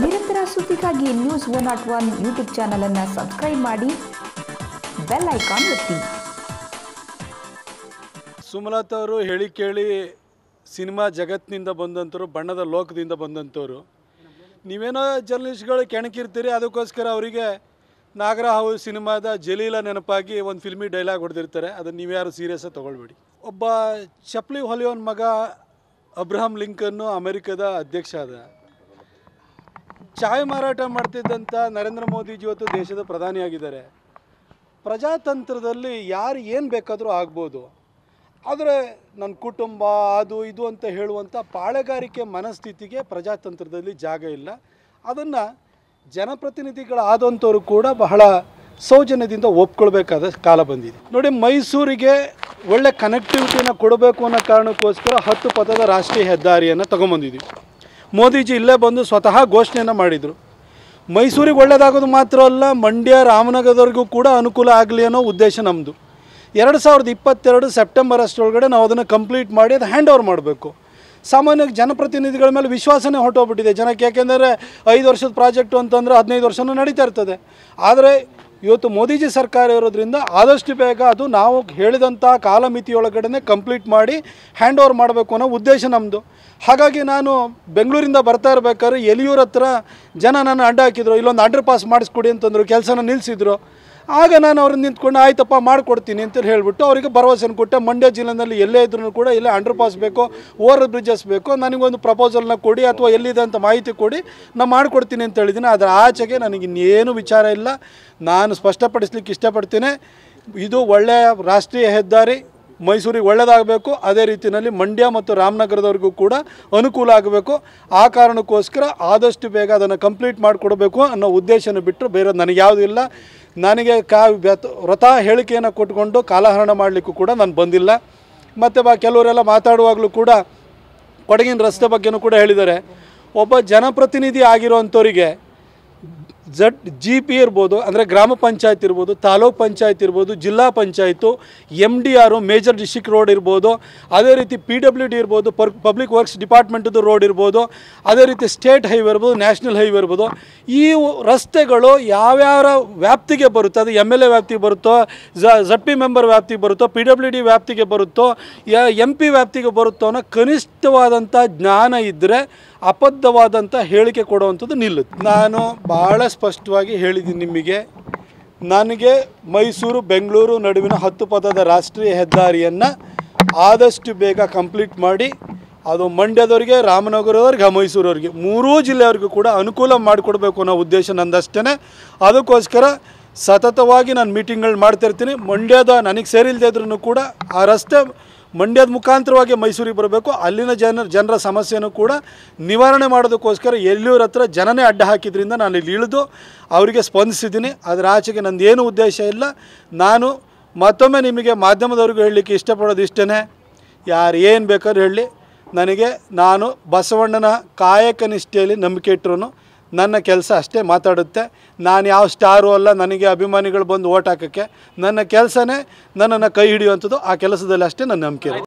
ನಿರಂತರ ಸುದ್ದಿಗಾಗಿ news one nought one YouTube ಚಾನಲನ್ನು ಸಬ್ಸ್ಕ್ರೈಬ್ ಮಾಡಿ ಬೆಲ್ ಐಕಾನ್ ಒತ್ತಿ ಸುಮಲತಾ ಅವರು ಹೇಳಿ ಕೇಳಿ ಸಿನಿಮಾ ಜಗತ್ತಿನಿಂದ ಬಂದಂಥವ್ರು ಬಣ್ಣದ ಲೋಕದಿಂದ ಬಂದಂಥವ್ರು ನೀವೇನೋ ಜರ್ನಲಿಸ್ಟ್ಗಳು ಕೆಣಕಿರ್ತೀರಿ ಅದಕ್ಕೋಸ್ಕರ ಅವರಿಗೆ ನಾಗರ ಹೌದು ಸಿನಿಮಾದ ಜಲೀಲ ನೆನಪಾಗಿ ಒಂದು ಫಿಲ್ಮಿ ಡೈಲಾಗ್ ಹೊಡೆದಿರ್ತಾರೆ ಅದನ್ನು ನೀವ್ಯಾರು ಸೀರಿಯಸ್ಸಾಗಿ ತೊಗೊಳ್ಬೇಡಿ ಒಬ್ಬ ಚಪ್ಲಿ ಹೊಲಿಯೋನ್ ಮಗ ಅಬ್ರಹಾಂ ಲಿಂಕನ್ನು ಅಮೆರಿಕದ ಅಧ್ಯಕ್ಷ ಆದ ಚಾಯ್ ಮಾರಾಟ ಮಾಡ್ತಿದ್ದಂಥ ನರೇಂದ್ರ ಮೋದಿಜಿ ಇವತ್ತು ದೇಶದ ಪ್ರಧಾನಿಯಾಗಿದ್ದಾರೆ ಪ್ರಜಾತಂತ್ರದಲ್ಲಿ ಯಾರು ಏನು ಬೇಕಾದರೂ ಆಗ್ಬೋದು ಆದರೆ ನನ್ನ ಕುಟುಂಬ ಅದು ಇದು ಅಂತ ಹೇಳುವಂಥ ಪಾಳೆಗಾರಿಕೆ ಮನಸ್ಥಿತಿಗೆ ಪ್ರಜಾತಂತ್ರದಲ್ಲಿ ಜಾಗ ಇಲ್ಲ ಅದನ್ನು ಜನಪ್ರತಿನಿಧಿಗಳಾದಂಥವ್ರು ಕೂಡ ಬಹಳ ಸೌಜನ್ಯದಿಂದ ಒಪ್ಕೊಳ್ಬೇಕಾದ ಕಾಲ ಬಂದಿದೆ ನೋಡಿ ಮೈಸೂರಿಗೆ ಒಳ್ಳೆ ಕನೆಕ್ಟಿವಿಟಿನ ಕೊಡಬೇಕು ಅನ್ನೋ ಕಾರಣಕ್ಕೋಸ್ಕರ ಹತ್ತು ಪದದ ರಾಷ್ಟ್ರೀಯ ಹೆದ್ದಾರಿಯನ್ನು ತಗೊಂಬಂದಿದ್ದೀವಿ ಮೋದಿಜಿ ಇಲ್ಲೇ ಬಂದು ಸ್ವತಃ ಘೋಷಣೆಯನ್ನು ಮಾಡಿದರು ಮೈಸೂರಿಗೆ ಒಳ್ಳೆಯದಾಗೋದು ಮಾತ್ರ ಅಲ್ಲ ಮಂಡ್ಯ ರಾಮನಗರದವರೆಗೂ ಕೂಡ ಅನುಕೂಲ ಆಗಲಿ ಅನ್ನೋ ಉದ್ದೇಶ ನಮ್ಮದು ಎರಡು ಸಾವಿರದ ಇಪ್ಪತ್ತೆರಡು ಸೆಪ್ಟೆಂಬರ್ ಅಷ್ಟರೊಳಗಡೆ ನಾವು ಅದನ್ನು ಕಂಪ್ಲೀಟ್ ಮಾಡಿ ಅದು ಹ್ಯಾಂಡ್ ಓವರ್ ಮಾಡಬೇಕು ಸಾಮಾನ್ಯ ಜನಪ್ರತಿನಿಧಿಗಳ ಮೇಲೆ ವಿಶ್ವಾಸನೇ ಹೊಟ್ಟೋಗ್ಬಿಟ್ಟಿದೆ ಜನಕ್ಕೆ ಯಾಕೆಂದರೆ ಐದು ವರ್ಷದ ಪ್ರಾಜೆಕ್ಟು ಅಂತಂದರೆ ಹದಿನೈದು ವರ್ಷವೂ ನಡೀತಾ ಇರ್ತದೆ ಆದರೆ ಇವತ್ತು ಮೋದಿಜಿ ಸರ್ಕಾರ ಇರೋದ್ರಿಂದ ಆದಷ್ಟು ಬೇಗ ಅದು ನಾವು ಹೇಳಿದಂಥ ಕಾಲಮಿತಿಯೊಳಗಡೆ ಕಂಪ್ಲೀಟ್ ಮಾಡಿ ಹ್ಯಾಂಡ್ ಓವರ್ ಮಾಡಬೇಕು ಅನ್ನೋ ಉದ್ದೇಶ ನಮ್ಮದು ಹಾಗಾಗಿ ನಾನು ಬೆಂಗಳೂರಿಂದ ಬರ್ತಾ ಇರಬೇಕಾದ್ರೆ ಎಲಿಯೂರ ಹತ್ರ ಜನ ನನ್ನ ಅಡ್ಡ ಹಾಕಿದ್ರು ಇಲ್ಲೊಂದು ಅಂಡರ್ ಪಾಸ್ ಮಾಡಿಸ್ಕೊಡಿ ಅಂತಂದರು ಕೆಲಸನ ನಿಲ್ಲಿಸಿದ್ರು ಆಗ ನಾನು ಅವ್ರನ್ನ ನಿಂತ್ಕೊಂಡು ಆಯ್ತಪ್ಪ ಮಾಡಿಕೊಡ್ತೀನಿ ಅಂತ ಹೇಳಿಬಿಟ್ಟು ಅವರಿಗೆ ಭರವಸೆಯನ್ನು ಕೊಟ್ಟೆ ಮಂಡ್ಯ ಜಿಲ್ಲೆನಲ್ಲಿ ಎಲ್ಲೇ ಇದ್ರೂ ಕೂಡ ಇಲ್ಲೇ ಅಂಡರ್ ಪಾಸ್ ಬೇಕು ಓವರ್ ಬ್ರಿಡ್ಜಸ್ ಬೇಕು ನನಗೊಂದು ಪ್ರಪೋಸಲ್ನ ಕೊಡಿ ಅಥವಾ ಎಲ್ಲಿದೆ ಅಂತ ಮಾಹಿತಿ ಕೊಡಿ ನಾನು ಮಾಡಿಕೊಡ್ತೀನಿ ಅಂತ ಹೇಳಿದ್ದೀನಿ ಅದರ ಆಚೆಗೆ ನನಗೆ ಇನ್ನೇನು ವಿಚಾರ ಇಲ್ಲ ನಾನು ಸ್ಪಷ್ಟಪಡಿಸ್ಲಿಕ್ಕೆ ಇಷ್ಟಪಡ್ತೀನಿ ಇದು ಒಳ್ಳೆಯ ರಾಷ್ಟ್ರೀಯ ಹೆದ್ದಾರಿ ಮೈಸೂರಿಗೆ ಒಳ್ಳೆಯದಾಗಬೇಕು ಅದೇ ರೀತಿಯಲ್ಲಿ ಮಂಡ್ಯ ಮತ್ತು ರಾಮನಗರದವರಿಗೂ ಕೂಡ ಅನುಕೂಲ ಆಗಬೇಕು ಆ ಕಾರಣಕ್ಕೋಸ್ಕರ ಆದಷ್ಟು ಬೇಗ ಅದನ್ನು ಕಂಪ್ಲೀಟ್ ಮಾಡಿಕೊಡಬೇಕು ಅನ್ನೋ ಉದ್ದೇಶನ ಬಿಟ್ಟರೆ ಬೇರೆ ನನಗೆ ಯಾವುದೂ ಇಲ್ಲ ನನಗೆ ಕಾ ವ್ರತ ಹೇಳಿಕೆಯನ್ನು ಕೊಟ್ಕೊಂಡು ಕಾಲಹರಣ ಮಾಡಲಿಕ್ಕೂ ಕೂಡ ನಾನು ಬಂದಿಲ್ಲ ಮತ್ತು ಬಾ ಕೆಲವರೆಲ್ಲ ಮಾತಾಡುವಾಗಲೂ ಕೂಡ ಕೊಡಗಿನ ರಸ್ತೆ ಬಗ್ಗೆನೂ ಕೂಡ ಹೇಳಿದ್ದಾರೆ ಒಬ್ಬ ಜನಪ್ರತಿನಿಧಿ ಆಗಿರೋಂಥವರಿಗೆ ಜಡ್ ಜಿ ಪಿ ಇರ್ಬೋದು ಅಂದರೆ ಗ್ರಾಮ ಪಂಚಾಯತ್ ಇರ್ಬೋದು ತಾಲೂಕ್ ಪಂಚಾಯತ್ ಇರ್ಬೋದು ಜಿಲ್ಲಾ panchayat M D R major district road ಇರ್ಬೋದು ಅದೇ ರೀತಿ ಪಿ ಡಬ್ಲ್ಯೂ ಡಿ ಇರ್ಬೋದು ಪರ್ ಪಬ್ಲಿಕ್ ವರ್ಕ್ಸ್ ಡಿಪಾರ್ಟ್ಮೆಂಟದ್ದು ರೋಡ್ ಇರ್ಬೋದು ಅದೇ ರೀತಿ ಸ್ಟೇಟ್ ಹೈವೇ ಇರ್ಬೋದು ನ್ಯಾಷನಲ್ ಹೈವೇ ಇರ್ಬೋದು ಈ ರಸ್ತೆಗಳು ಯಾವ್ಯಾವ ವ್ಯಾಪ್ತಿಗೆ ಬರುತ್ತೋ ಅದು ಎಮ್ ಎಲ್ ಎ ವ್ಯಾಪ್ತಿಗೆ ಬರುತ್ತೋ ಜಡ್ ಪಿ ಮೆಂಬರ್ ವ್ಯಾಪ್ತಿಗೆ ಬರುತ್ತೋ ಪಿ ಡಬ್ಲ್ಯೂ ಡಿ ವ್ಯಾಪ್ತಿಗೆ ಬರುತ್ತೋ ಎಮ್ ಪಿ ವ್ಯಾಪ್ತಿಗೆ ಬರುತ್ತೋ ಅನ್ನೋ ಕನಿಷ್ಠವಾದಂಥ ಜ್ಞಾನ ಇದ್ದರೆ ಅಬದ್ಧವಾದಂಥ ಹೇಳಿಕೆ ಕೊಡುವಂಥದ್ದು ನಿಲ್ಲುತ್ತೆ ನಾನು ಭಾಳ ಸ್ಪಷ್ಟವಾಗಿ ಹೇಳಿದ್ದೀನಿ ನಿಮಗೆ ನನಗೆ ಮೈಸೂರು ಬೆಂಗಳೂರು ನಡುವಿನ ಹತ್ತು ಪದದ ರಾಷ್ಟ್ರೀಯ ಹೆದ್ದಾರಿಯನ್ನು ಆದಷ್ಟು ಬೇಗ ಕಂಪ್ಲೀಟ್ ಮಾಡಿ ಅದು ಮಂಡ್ಯದವ್ರಿಗೆ ರಾಮನಗರದವ್ರಿಗೆ ಮೈಸೂರವ್ರಿಗೆ ಮೂರೂ ಜಿಲ್ಲೆಯವ್ರಿಗೂ ಕೂಡ ಅನುಕೂಲ ಮಾಡಿಕೊಡ್ಬೇಕು ಅನ್ನೋ ಉದ್ದೇಶ ನಂದಷ್ಟೇ ಅದಕ್ಕೋಸ್ಕರ ಸತತವಾಗಿ ನಾನು ಮೀಟಿಂಗ್ಗಳು ಮಾಡ್ತಿರ್ತೀನಿ ಮಂಡ್ಯದ ನನಗೆ ಸೇರಿಲ್ದೇ ಇದ್ರೂ ಕೂಡ ಆ ರಸ್ತೆ ಮಂಡ್ಯದ ಮುಖಾಂತರವಾಗಿ ಮೈಸೂರಿಗೆ ಬರಬೇಕು ಅಲ್ಲಿನ ಜನ ಜನರ ಸಮಸ್ಯೆಯನ್ನು ಕೂಡ ನಿವಾರಣೆ ಮಾಡೋದಕ್ಕೋಸ್ಕರ ಎಲ್ಲಿಯವ್ರ ಹತ್ರ ಜನನೇ ಅಡ್ಡ ಹಾಕಿದ್ರಿಂದ ನಾನು ಇಲ್ಲಿ ಇಳಿದು ಅವರಿಗೆ ಸ್ಪಂದಿಸಿದ್ದೀನಿ ಅದರ ಆಚೆಗೆ ಏನು ಉದ್ದೇಶ ಇಲ್ಲ ನಾನು ಮತ್ತೊಮ್ಮೆ ನಿಮಗೆ ಮಾಧ್ಯಮದವ್ರಿಗೂ ಹೇಳಲಿಕ್ಕೆ ಇಷ್ಟಪಡೋದು ಇಷ್ಟೇ ಯಾರು ಏನು ಬೇಕಾದ್ರೂ ಹೇಳಿ ನನಗೆ ನಾನು ಬಸವಣ್ಣನ ಕಾಯಕ ನಿಷ್ಠೆಯಲ್ಲಿ ನಂಬಿಕೆ ಇಟ್ಟರು ನನ್ನ ಕೆಲಸ ಅಷ್ಟೇ ಮಾತಾಡುತ್ತೆ ನಾನು ಯಾವ ಸ್ಟಾರು ಅಲ್ಲ ನನಗೆ ಅಭಿಮಾನಿಗಳು ಬಂದು ಓಟ್ ಹಾಕೋಕ್ಕೆ ನನ್ನ ಕೆಲಸನೇ ನನ್ನನ್ನು ಕೈ ಹಿಡಿಯುವಂಥದ್ದು ಆ ಕೆಲಸದಲ್ಲಿ ಅಷ್ಟೇ ನನ್ನ ನಂಬಿಕೆ